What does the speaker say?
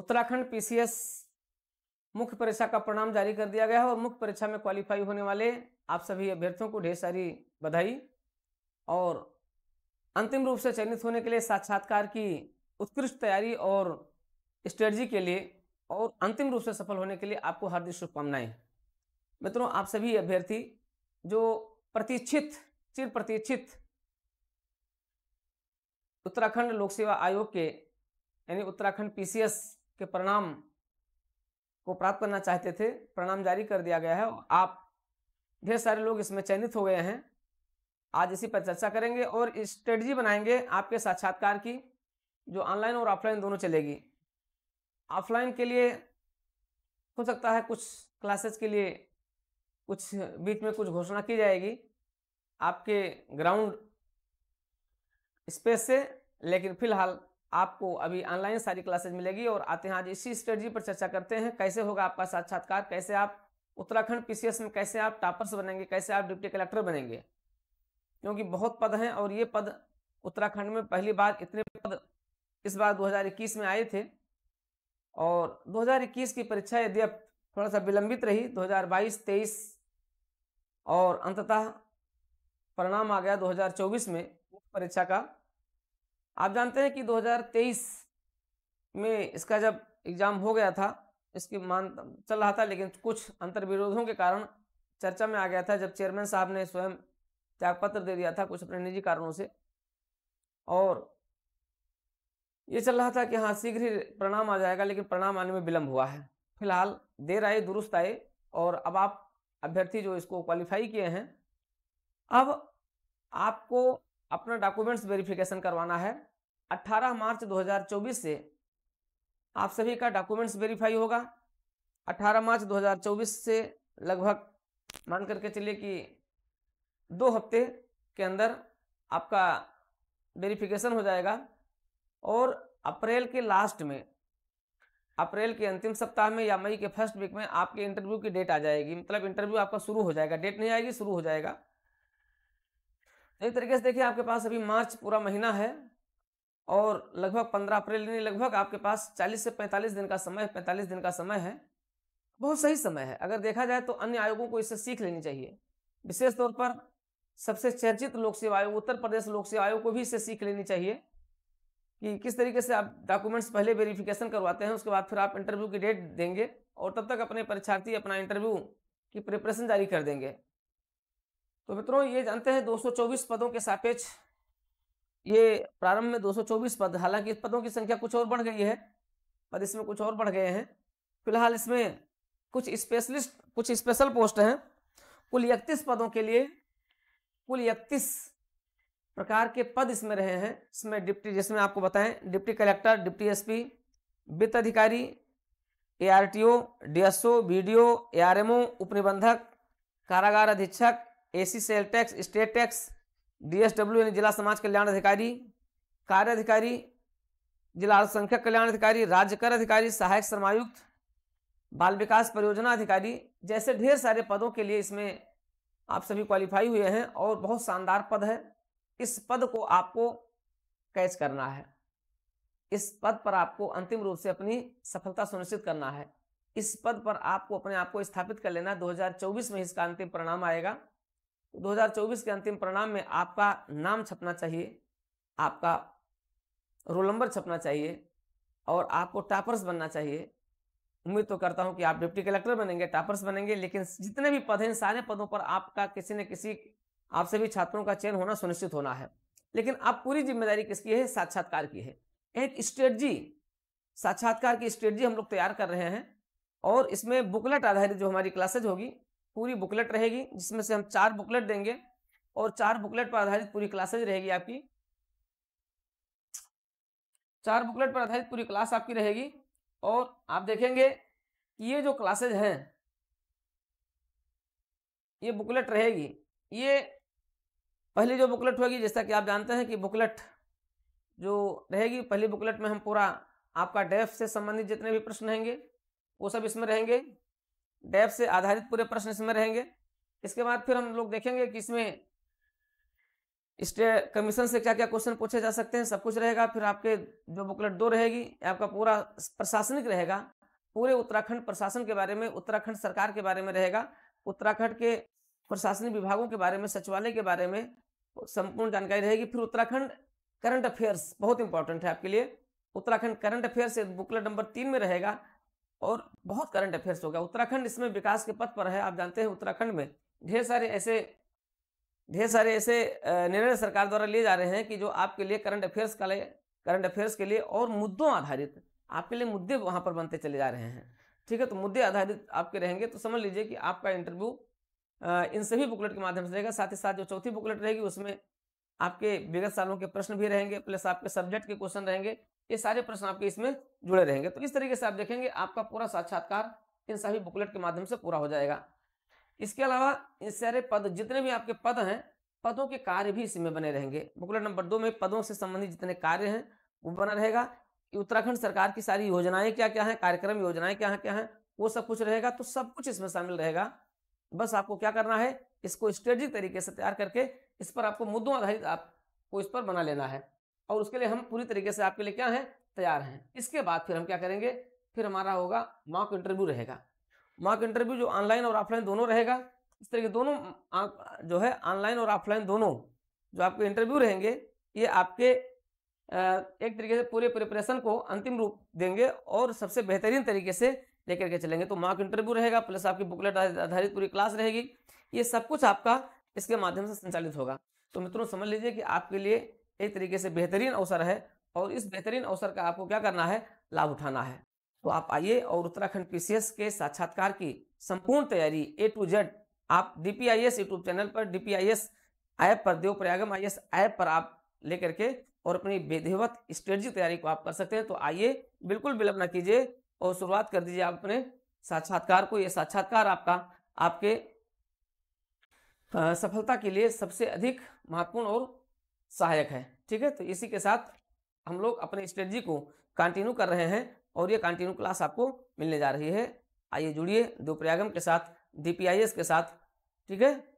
Uttarakhand PCS मुख्य परीक्षा का परिणाम जारी कर दिया गया है और मुख्य परीक्षा में क्वालिफाई होने वाले आप सभी अभ्यर्थियों को ढेर सारी बधाई और अंतिम रूप से चयनित होने के लिए साक्षात्कार की उत्कृष्ट तैयारी और स्ट्रेटजी के लिए और अंतिम रूप से सफल होने के लिए आपको हार्दिक शुभकामनाएं मित्रों आप सभी अभ्यर्थी जो प्रतीक्षित चिर प्रतीक्षित उत्तराखंड लोक सेवा आयोग के यानी उत्तराखंड पीसीएस के परिणाम को प्राप्त करना चाहते थे परिणाम जारी कर दिया गया है हाँ। आप ढेर सारे लोग इसमें चयनित हो गए हैं आज इसी पर चर्चा करेंगे और स्ट्रेटजी बनाएंगे आपके साक्षात्कार की जो ऑनलाइन और ऑफलाइन दोनों चलेगी ऑफलाइन के लिए हो सकता है कुछ क्लासेस के लिए कुछ बीच में कुछ घोषणा की जाएगी आपके ग्राउंड स्पेस से लेकिन फिलहाल आपको अभी ऑनलाइन सारी क्लासेज मिलेगी और आते हैं आज इसी स्ट्रेटजी पर चर्चा करते हैं कैसे होगा आपका साक्षात्कार कैसे आप उत्तराखंड पीसीएस में कैसे आप टॉपर्स बनेंगे कैसे आप डिप्टी कलेक्टर बनेंगे क्योंकि बहुत पद हैं और ये पद उत्तराखंड में पहली बार इतने पद इस बार 2021 में आए थे और 2021 की परीक्षा यदि अब थोड़ा सा विलंबित रही 2022 23 और अंततः परिणाम आ गया 2024 में परीक्षा का आप जानते हैं कि 2023 में इसका जब एग्ज़ाम हो गया था इसकी मान चल रहा था लेकिन कुछ अंतर विरोधों के कारण चर्चा में आ गया था जब चेयरमैन साहब ने स्वयं त्यागपत्र दे दिया था कुछ अपने निजी कारणों से और ये चल रहा था कि हाँ शीघ्र ही परिणाम आ जाएगा लेकिन परिणाम आने में विलम्ब हुआ है फिलहाल देर आए दुरुस्त आए और अब आप अभ्यर्थी जो इसको क्वालिफाई किए हैं अब आपको अपना डॉक्यूमेंट्स वेरिफिकेशन करवाना है 18 मार्च 2024 से आप सभी का डॉक्यूमेंट्स वेरीफाई होगा 18 मार्च 2024 से लगभग मान करके चलिए कि दो हफ्ते के अंदर आपका वेरिफिकेशन हो जाएगा और अप्रैल के लास्ट में अप्रैल के अंतिम सप्ताह में या मई के फर्स्ट वीक में आपके इंटरव्यू की डेट आ जाएगी मतलब इंटरव्यू आपका शुरू हो जाएगा डेट नहीं आएगी शुरू हो जाएगा एक तरीके से देखिए आपके पास अभी मार्च पूरा महीना है और लगभग पंद्रह अप्रैल यानी लगभग आपके पास चालीस से पैंतालीस दिन का समय पैंतालीस दिन का समय है बहुत सही समय है अगर देखा जाए तो अन्य आयोगों को इससे सीख लेनी चाहिए विशेष तौर पर सबसे चर्चित लोक सेवा आयोग उत्तर प्रदेश लोक सेवा आयोग को भी इससे सीख लेनी चाहिए कि किस तरीके से आप डॉक्यूमेंट्स पहले वेरिफिकेशन करवाते हैं उसके बाद फिर आप इंटरव्यू की डेट देंगे और तब तक अपने परीक्षार्थी अपना इंटरव्यू की प्रिपरेशन जारी कर देंगे तो मित्रों ये जानते हैं 224 पदों के सापेक्ष ये प्रारंभ में 224 पद हालांकि पदों की संख्या कुछ और बढ़ गई है पद इसमें कुछ और बढ़ गए हैं फिलहाल इसमें कुछ स्पेशलिस्ट कुछ स्पेशल पोस्ट हैं कुल इकतीस पदों के लिए कुल इकतीस प्रकार के पद इसमें रहे हैं इसमें डिप्टी जिसमें आपको बताएं डिप्टी कलेक्टर डिप्टी एस वित्त अधिकारी A R T O D S O B D O A R M O उप निबंधक कारागार अधीक्षक A C sale tax state tax DSW यानी जिला समाज कल्याण अधिकारी कार्य अधिकारी जिला अल्पसंख्यक कल्याण अधिकारी राज्य कर अधिकारी सहायक श्रमायुक्त बाल विकास परियोजना अधिकारी जैसे ढेर सारे पदों के लिए इसमें आप सभी क्वालिफाई हुए हैं और बहुत शानदार पद है इस पद को आपको कैच करना है इस पद पर आपको अंतिम रूप से अपनी सफलता सुनिश्चित करना है इस पद पर आपको अपने आप को स्थापित कर लेना 2024 में इसका अंतिम परिणाम आएगा 2024 के अंतिम परिणाम में आपका नाम छपना चाहिए आपका रोल नंबर छपना चाहिए और आपको टापर्स बनना चाहिए उम्मीद तो करता हूं कि आप डिप्टी कलेक्टर बनेंगे टापर्स बनेंगे लेकिन जितने भी पद हैं सारे पदों पर आपका किसी न किसी आपसे भी छात्रों का चयन होना सुनिश्चित होना है लेकिन आप पूरी जिम्मेदारी किसकी है साक्षात्कार की है एक स्ट्रेटजी साक्षात्कार की स्ट्रेटजी हम लोग तैयार कर रहे हैं और इसमें बुकलेट आधारित जो हमारी क्लासेज होगी पूरी बुकलेट रहेगी जिसमें से हम चार बुकलेट देंगे और चार बुकलेट पर आधारित पूरी क्लासेज रहेगी आपकी चार बुकलेट पर आधारित पूरी क्लास आपकी रहेगी और आप देखेंगे कि ये जो क्लासेज हैं ये बुकलेट रहेगी ये पहली जो बुकलेट होगी जैसा कि आप जानते हैं कि बुकलेट जो रहेगी पहली बुकलेट में हम पूरा आपका डेफ से संबंधित जितने भी प्रश्न रहेंगे वो सब इसमें रहेंगे डेप से आधारित पूरे प्रश्न इसमें रहेंगे इसके बाद फिर हम लोग देखेंगे कि इसमें स्टे कमीशन से क्या क्या क्वेश्चन पूछे जा सकते हैं सब कुछ रहेगा फिर आपके जो बुकलेट दो रहेगी आपका पूरा प्रशासनिक रहेगा पूरे उत्तराखंड प्रशासन के बारे में उत्तराखंड सरकार के बारे में रहेगा उत्तराखंड के प्रशासनिक विभागों के बारे में सचिवालय के बारे में संपूर्ण जानकारी रहेगी फिर उत्तराखंड करंट अफेयर्स बहुत इंपॉर्टेंट है आपके लिए Uttarakhand current affairs booklet number तीन में रहेगा और बहुत करंट अफेयर्स हो गया उत्तराखंड इसमें विकास के पथ पर है आप जानते हैं उत्तराखंड में ढेर सारे ऐसे ढेर सारे ऐसे निर्णय सरकार द्वारा लिए जा रहे हैं कि जो आपके लिए करंट अफेयर्स का ले करंट अफेयर्स के लिए और मुद्दों आधारित आपके लिए मुद्दे वहाँ पर बनते चले जा रहे हैं ठीक है तो मुद्दे आधारित आपके रहेंगे तो समझ लीजिए कि आपका इंटरव्यू इन सभी बुकलेट के माध्यम से रहेगा साथ ही साथ जो चौथी बुकलेट रहेगी उसमें आपके विगत सालों के प्रश्न भी रहेंगे प्लस आपके सब्जेक्ट के क्वेश्चन रहेंगे ये सारे प्रश्न आपके इसमें जुड़े रहेंगे तो इस तरीके से आप देखेंगे आपका पूरा साक्षात्कार इन सभी बुकलेट के माध्यम से पूरा हो जाएगा इसके अलावा इन सारे पद जितने भी आपके पद हैं पदों के कार्य भी इसमें बने रहेंगे बुकलेट नंबर दो में पदों से संबंधित जितने कार्य हैं वो बना रहेगा उत्तराखंड सरकार की सारी योजनाएं क्या क्या हैं कार्यक्रम योजनाएं क्या क्या हैं वो सब कुछ रहेगा तो सब कुछ इसमें शामिल रहेगा बस आपको क्या करना है इसको स्ट्रेटिक तरीके से तैयार करके इस पर आपको मुद्दों आधारित आपको इस पर बना लेना है और उसके लिए हम पूरी तरीके से आपके लिए क्या है तैयार हैं इसके बाद फिर हम क्या करेंगे फिर हमारा होगा मॉक इंटरव्यू रहेगा मॉक इंटरव्यू जो ऑनलाइन और ऑफलाइन दोनों रहेगा इस तरीके दोनों जो है ऑनलाइन और ऑफलाइन दोनों जो आपके इंटरव्यू रहेंगे ये आपके एक तरीके से पूरे प्रिपरेशन को अंतिम रूप देंगे और सबसे बेहतरीन तरीके से लेकर के चलेंगे तो मॉक इंटरव्यू रहेगा प्लस आपकी बुकलेट आधारित पूरी क्लास रहेगी ये सब कुछ आपका इसके माध्यम से संचालित होगा तो मित्रों समझ लीजिए कि आपके लिए एक तरीके से बेहतरीन अवसर है और इस बेहतरीन अवसर का आपको क्या करना है लाभ उठाना है तो आप आइए और उत्तराखंड पीसीएस के साक्षात्कार की संपूर्ण तैयारी ए टू जेड आप डीपीआईएस यूट्यूब चैनल पर डीपीआईएस ऐप पर देव प्रयागम आई ऐप पर आप लेकर के और अपनी विधिवत स्ट्रेटजी तैयारी को आप कर सकते हैं तो आइए बिल्कुल विलंब न कीजिए और शुरुआत कर दीजिए आप अपने साक्षात्कार को ये साक्षात्कार आपका आपके सफलता के लिए सबसे अधिक महत्वपूर्ण और सहायक है ठीक है तो इसी के साथ हम लोग अपने स्ट्रेटजी को कंटिन्यू कर रहे हैं और ये कंटिन्यू क्लास आपको मिलने जा रही है आइए जुड़िए प्रयागम के साथ डी के साथ ठीक है